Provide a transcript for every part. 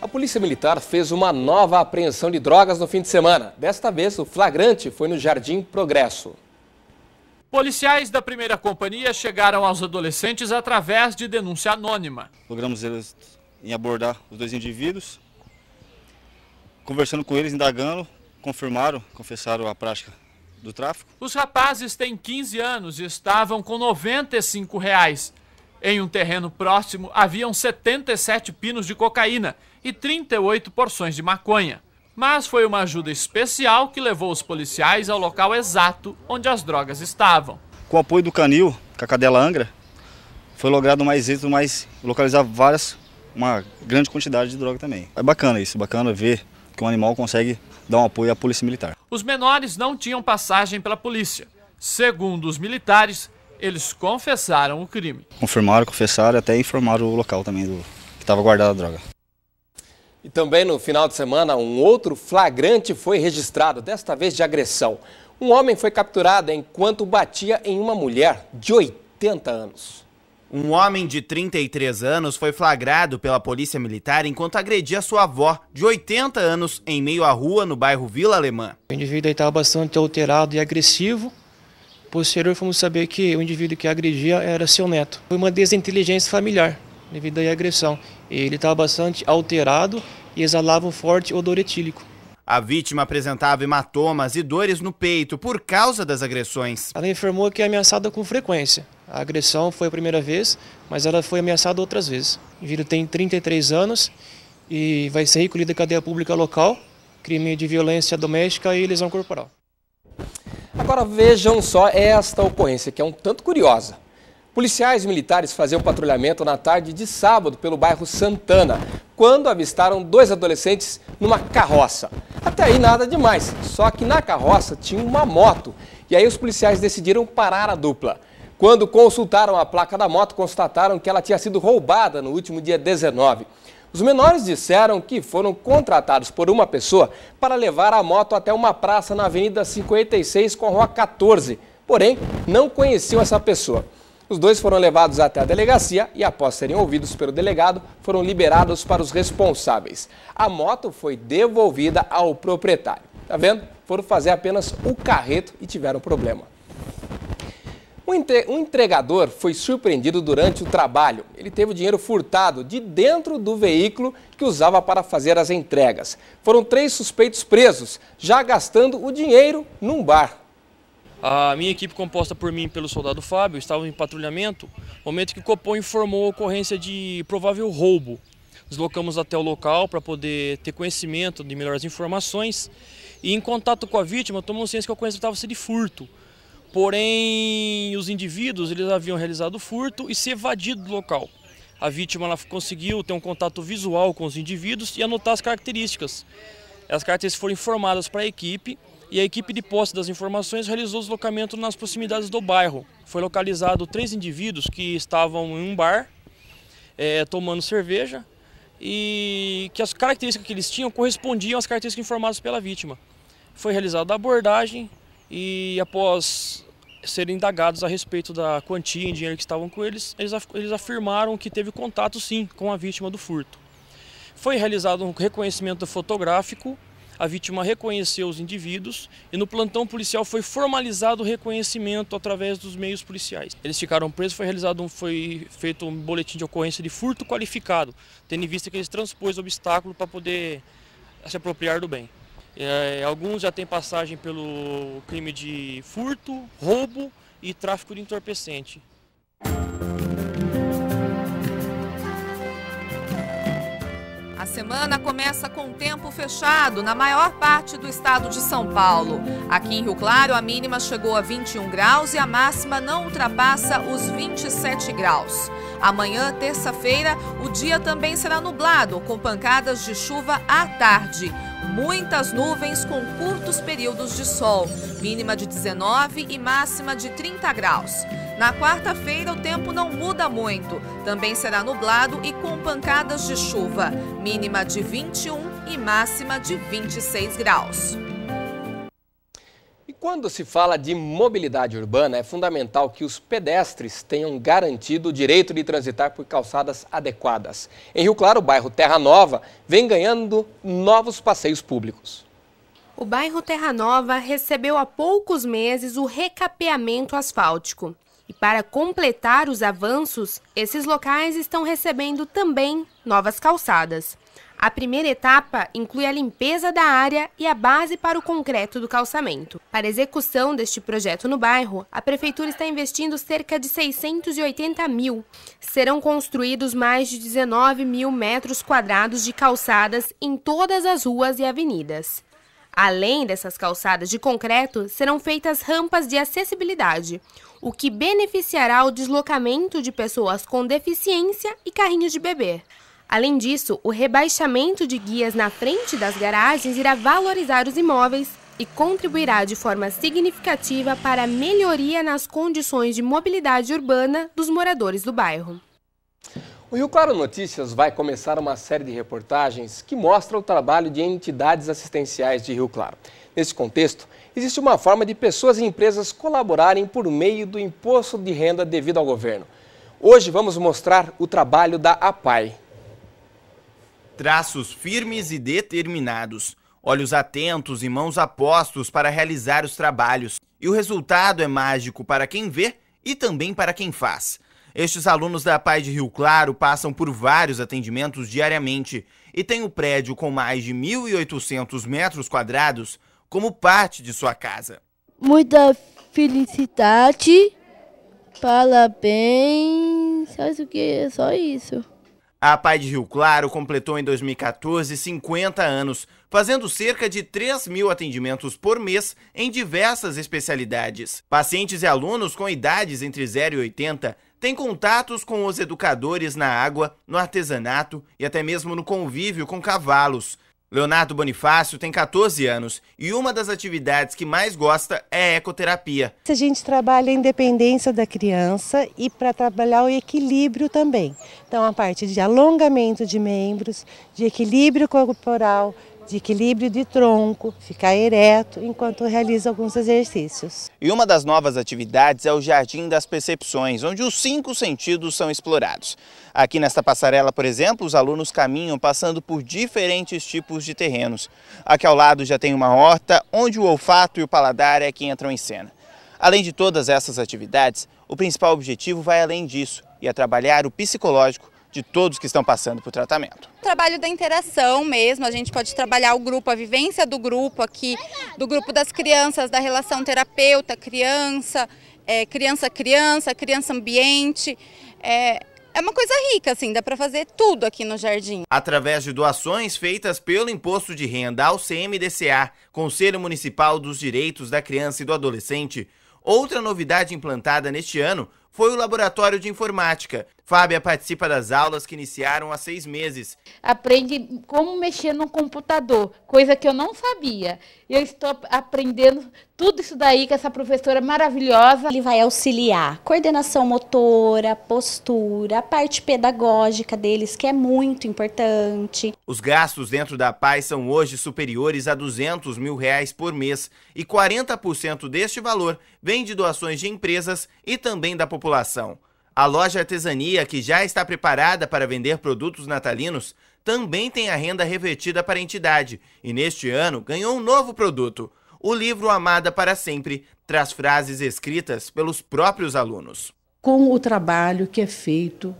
A Polícia Militar fez uma nova apreensão de drogas no fim de semana. Desta vez, o flagrante foi no Jardim Progresso. Policiais da primeira companhia chegaram aos adolescentes através de denúncia anônima. Logramos eles em abordar os dois indivíduos. Conversando com eles, indagando, confirmaram, confessaram a prática do tráfico. Os rapazes têm 15 anos e estavam com R$ 95. Reais. Em um terreno próximo haviam 77 pinos de cocaína e 38 porções de maconha. Mas foi uma ajuda especial que levou os policiais ao local exato onde as drogas estavam. Com o apoio do Canil, com a cadela Angra, foi logrado mais êxito, mais localizar várias, uma grande quantidade de droga também. É bacana isso, bacana ver que um animal consegue dar um apoio à polícia militar. Os menores não tinham passagem pela polícia. Segundo os militares, eles confessaram o crime. Confirmaram, confessaram, e até informaram o local também do que estava guardada a droga. E também no final de semana, um outro flagrante foi registrado, desta vez de agressão. Um homem foi capturado enquanto batia em uma mulher de 80 anos. Um homem de 33 anos foi flagrado pela polícia militar enquanto agredia sua avó, de 80 anos, em meio à rua no bairro Vila Alemã. O indivíduo estava bastante alterado e agressivo, Posterior, fomos saber que o indivíduo que agredia era seu neto. Foi uma desinteligência familiar devido à agressão. Ele estava bastante alterado e exalava um forte odor etílico. A vítima apresentava hematomas e dores no peito por causa das agressões. Ela informou que é ameaçada com frequência. A agressão foi a primeira vez, mas ela foi ameaçada outras vezes. O indivíduo tem 33 anos e vai ser recolhido à cadeia pública local, crime de violência doméstica e lesão corporal. Agora vejam só esta ocorrência, que é um tanto curiosa. Policiais militares faziam patrulhamento na tarde de sábado pelo bairro Santana, quando avistaram dois adolescentes numa carroça. Até aí nada demais, só que na carroça tinha uma moto. E aí os policiais decidiram parar a dupla. Quando consultaram a placa da moto, constataram que ela tinha sido roubada no último dia 19. Os menores disseram que foram contratados por uma pessoa para levar a moto até uma praça na Avenida 56 com a Rua 14, porém não conheciam essa pessoa. Os dois foram levados até a delegacia e, após serem ouvidos pelo delegado, foram liberados para os responsáveis. A moto foi devolvida ao proprietário. Tá vendo? Foram fazer apenas o carreto e tiveram problema. Um entregador foi surpreendido durante o trabalho. Ele teve o dinheiro furtado de dentro do veículo que usava para fazer as entregas. Foram três suspeitos presos, já gastando o dinheiro num bar. A minha equipe, composta por mim e pelo soldado Fábio, estava em patrulhamento, momento que o Copom informou a ocorrência de provável roubo. Deslocamos até o local para poder ter conhecimento de melhores informações e em contato com a vítima, tomamos ciência que a ocorrência estava sendo de furto. Porém, os indivíduos eles haviam realizado furto e se evadido do local. A vítima ela conseguiu ter um contato visual com os indivíduos e anotar as características. As características foram informadas para a equipe e a equipe de posse das informações realizou o deslocamento nas proximidades do bairro. Foi localizado três indivíduos que estavam em um bar é, tomando cerveja e que as características que eles tinham correspondiam às características informadas pela vítima. Foi realizada a abordagem e após serem indagados a respeito da quantia em dinheiro que estavam com eles, eles, afirmaram que teve contato sim com a vítima do furto. Foi realizado um reconhecimento fotográfico, a vítima reconheceu os indivíduos e no plantão policial foi formalizado o reconhecimento através dos meios policiais. Eles ficaram presos, foi, realizado, foi feito um boletim de ocorrência de furto qualificado, tendo em vista que eles transpôs obstáculo para poder se apropriar do bem. É, é, alguns já têm passagem pelo crime de furto, roubo e tráfico de entorpecente. A semana começa com tempo fechado na maior parte do estado de São Paulo. Aqui em Rio Claro, a mínima chegou a 21 graus e a máxima não ultrapassa os 27 graus. Amanhã, terça-feira, o dia também será nublado, com pancadas de chuva à tarde. Muitas nuvens com curtos períodos de sol, mínima de 19 e máxima de 30 graus. Na quarta-feira, o tempo não muda muito. Também será nublado e com pancadas de chuva, mínima de 21 e máxima de 26 graus. Quando se fala de mobilidade urbana, é fundamental que os pedestres tenham garantido o direito de transitar por calçadas adequadas. Em Rio Claro, o bairro Terra Nova vem ganhando novos passeios públicos. O bairro Terra Nova recebeu há poucos meses o recapeamento asfáltico. E para completar os avanços, esses locais estão recebendo também novas calçadas. A primeira etapa inclui a limpeza da área e a base para o concreto do calçamento. Para execução deste projeto no bairro, a prefeitura está investindo cerca de 680 mil. Serão construídos mais de 19 mil metros quadrados de calçadas em todas as ruas e avenidas. Além dessas calçadas de concreto, serão feitas rampas de acessibilidade, o que beneficiará o deslocamento de pessoas com deficiência e carrinhos de bebê. Além disso, o rebaixamento de guias na frente das garagens irá valorizar os imóveis e contribuirá de forma significativa para a melhoria nas condições de mobilidade urbana dos moradores do bairro. O Rio Claro Notícias vai começar uma série de reportagens que mostra o trabalho de entidades assistenciais de Rio Claro. Nesse contexto, existe uma forma de pessoas e empresas colaborarem por meio do imposto de renda devido ao governo. Hoje vamos mostrar o trabalho da APAI, Traços firmes e determinados, olhos atentos e mãos apostos para realizar os trabalhos. E o resultado é mágico para quem vê e também para quem faz. Estes alunos da Pai de Rio Claro passam por vários atendimentos diariamente e têm o prédio com mais de 1.800 metros quadrados como parte de sua casa. Muita felicidade, parabéns, sabe o que? É só isso. A Pai de Rio Claro completou em 2014 50 anos, fazendo cerca de 3 mil atendimentos por mês em diversas especialidades. Pacientes e alunos com idades entre 0 e 80 têm contatos com os educadores na água, no artesanato e até mesmo no convívio com cavalos, Leonardo Bonifácio tem 14 anos e uma das atividades que mais gosta é ecoterapia. A gente trabalha a independência da criança e para trabalhar o equilíbrio também. Então, a parte de alongamento de membros, de equilíbrio corporal, de equilíbrio de tronco, ficar ereto enquanto realiza alguns exercícios. E uma das novas atividades é o Jardim das Percepções, onde os cinco sentidos são explorados. Aqui nesta passarela, por exemplo, os alunos caminham passando por diferentes tipos de terrenos. Aqui ao lado já tem uma horta, onde o olfato e o paladar é que entram em cena. Além de todas essas atividades, o principal objetivo vai além disso e é trabalhar o psicológico de todos que estão passando por tratamento. O trabalho da interação mesmo, a gente pode trabalhar o grupo, a vivência do grupo aqui, do grupo das crianças, da relação terapeuta-criança, criança-criança, é, criança-ambiente. É, é uma coisa rica, assim, dá para fazer tudo aqui no jardim. Através de doações feitas pelo Imposto de Renda ao CMDCA, Conselho Municipal dos Direitos da Criança e do Adolescente, outra novidade implantada neste ano foi o Laboratório de Informática. Fábia participa das aulas que iniciaram há seis meses. Aprende como mexer no computador, coisa que eu não sabia. Eu estou aprendendo tudo isso daí com essa professora maravilhosa. Ele vai auxiliar coordenação motora, postura, a parte pedagógica deles, que é muito importante. Os gastos dentro da PAI são hoje superiores a 200 mil reais por mês e 40% deste valor vem de doações de empresas e também da população população. A loja Artesania, que já está preparada para vender produtos natalinos, também tem a renda revertida para a entidade e neste ano ganhou um novo produto. O livro Amada para Sempre traz frases escritas pelos próprios alunos. Com o trabalho que é feito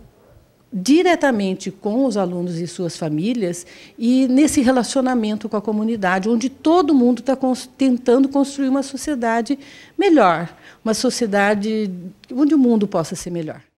diretamente com os alunos e suas famílias e nesse relacionamento com a comunidade, onde todo mundo está tentando construir uma sociedade melhor, uma sociedade onde o mundo possa ser melhor.